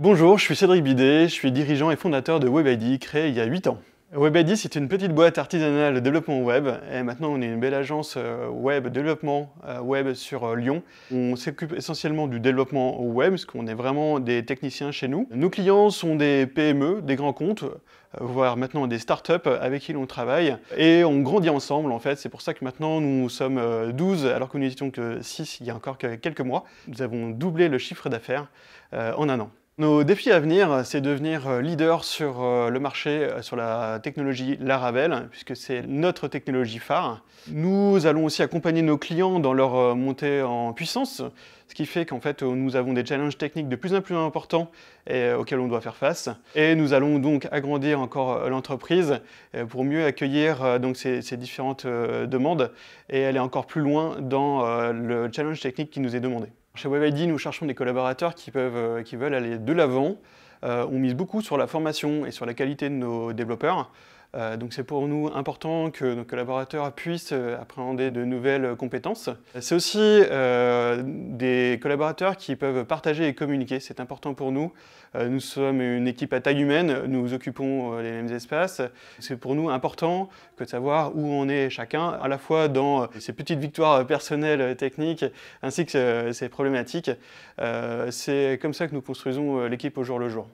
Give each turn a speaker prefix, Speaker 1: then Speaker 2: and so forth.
Speaker 1: Bonjour, je suis Cédric Bidet, je suis dirigeant et fondateur de WebID, créé il y a 8 ans. WebID, c'est une petite boîte artisanale de développement web, et maintenant on est une belle agence euh, web, développement euh, web sur euh, Lyon. On s'occupe essentiellement du développement web, parce qu'on est vraiment des techniciens chez nous. Nos clients sont des PME, des grands comptes, voire maintenant des startups avec qui l'on travaille, et on grandit ensemble en fait, c'est pour ça que maintenant nous sommes 12, alors que nous n'étions que 6 il y a encore quelques mois. Nous avons doublé le chiffre d'affaires en un an. Nos défis à venir, c'est devenir euh, leader sur euh, le marché, euh, sur la technologie Laravel, puisque c'est notre technologie phare. Nous allons aussi accompagner nos clients dans leur montée en puissance, ce qui fait qu'en fait, nous avons des challenges techniques de plus en plus importants auxquels on doit faire face. Et nous allons donc agrandir encore l'entreprise pour mieux accueillir donc ces, différentes demandes et aller encore plus loin dans le challenge technique qui nous est demandé. Chez WebID, nous cherchons des collaborateurs qui, peuvent, euh, qui veulent aller de l'avant. Euh, on mise beaucoup sur la formation et sur la qualité de nos développeurs. Euh, donc c'est pour nous important que nos collaborateurs puissent appréhender de nouvelles compétences. C'est aussi des collaborateurs qui peuvent partager et communiquer. C'est important pour nous. Euh, nous sommes une équipe à taille humaine, nous occupons euh, les mêmes espaces. C'est pour nous important que de savoir où on est chacun, à la fois dans ses euh, petites victoires personnelles, techniques, ainsi que ses problématiques. C'est comme ça que nous construisons l'équipe au jour le jour.